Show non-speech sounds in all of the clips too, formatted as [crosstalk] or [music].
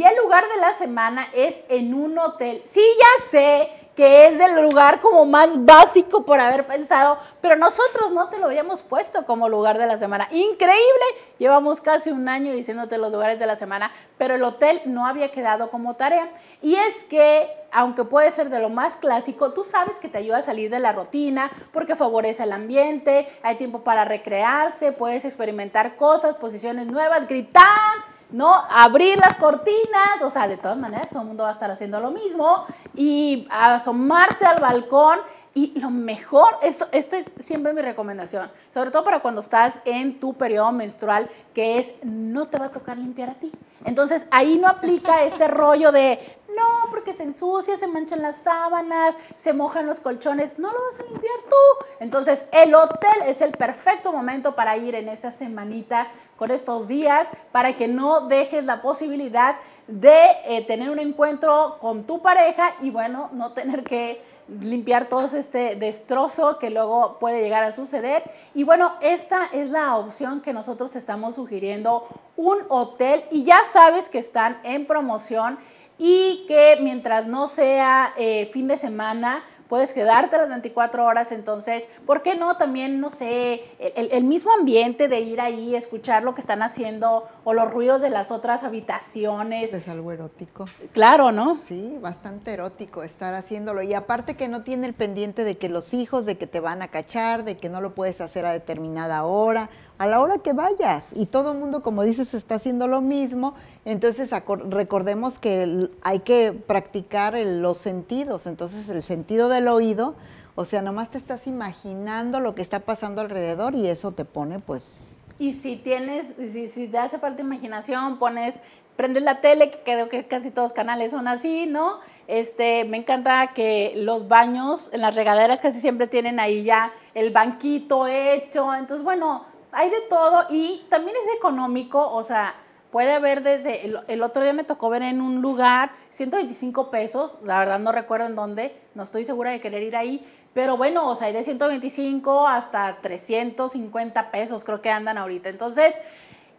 Y el lugar de la semana es en un hotel. Sí, ya sé que es el lugar como más básico por haber pensado, pero nosotros no te lo habíamos puesto como lugar de la semana. Increíble, llevamos casi un año diciéndote los lugares de la semana, pero el hotel no había quedado como tarea. Y es que, aunque puede ser de lo más clásico, tú sabes que te ayuda a salir de la rutina porque favorece el ambiente, hay tiempo para recrearse, puedes experimentar cosas, posiciones nuevas, gritar ¿no? Abrir las cortinas, o sea, de todas maneras todo el mundo va a estar haciendo lo mismo y asomarte al balcón y lo mejor, esto, esta es siempre mi recomendación, sobre todo para cuando estás en tu periodo menstrual, que es no te va a tocar limpiar a ti. Entonces ahí no aplica [laughs] este rollo de no, porque se ensucia, se manchan las sábanas, se mojan los colchones, no lo vas a limpiar tú. Entonces el hotel es el perfecto momento para ir en esa semanita con estos días para que no dejes la posibilidad de eh, tener un encuentro con tu pareja y bueno, no tener que limpiar todo este destrozo que luego puede llegar a suceder. Y bueno, esta es la opción que nosotros estamos sugiriendo, un hotel y ya sabes que están en promoción y que mientras no sea eh, fin de semana, puedes quedarte las 24 horas, entonces, ¿por qué no también, no sé, el, mismo ambiente de ir ahí, escuchar lo que están haciendo o los ruidos de las otras habitaciones? Pues es algo erótico. Claro, ¿no? Sí, bastante erótico estar haciéndolo. Y aparte que no tiene el pendiente de que los hijos, de que te van a cachar, de que no lo puedes hacer a determinada hora, a la hora que vayas. Y todo el mundo, como dices, está haciendo lo mismo. Entonces recordemos que hay que practicar los sentidos. Entonces el sentido de oído, o sea, nomás te estás imaginando lo que está pasando alrededor y eso te pone pues... Y si tienes, si, si te hace falta imaginación, pones, prendes la tele, que creo que casi todos los canales son así, ¿no? Este, me encanta que los baños, en las regaderas casi siempre tienen ahí ya el banquito hecho, entonces bueno, hay de todo y también es económico, o sea, Puede ver desde, el, otro día me tocó ver en un lugar 125 pesos, la verdad no recuerdo en dónde, no estoy segura de querer ir ahí, pero bueno, o sea, hay de 125 hasta 350 pesos creo que andan ahorita. Entonces,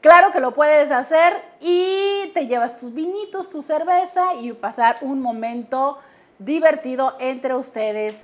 claro que lo puedes hacer y te llevas tus vinitos, tu cerveza y pasar un momento divertido entre ustedes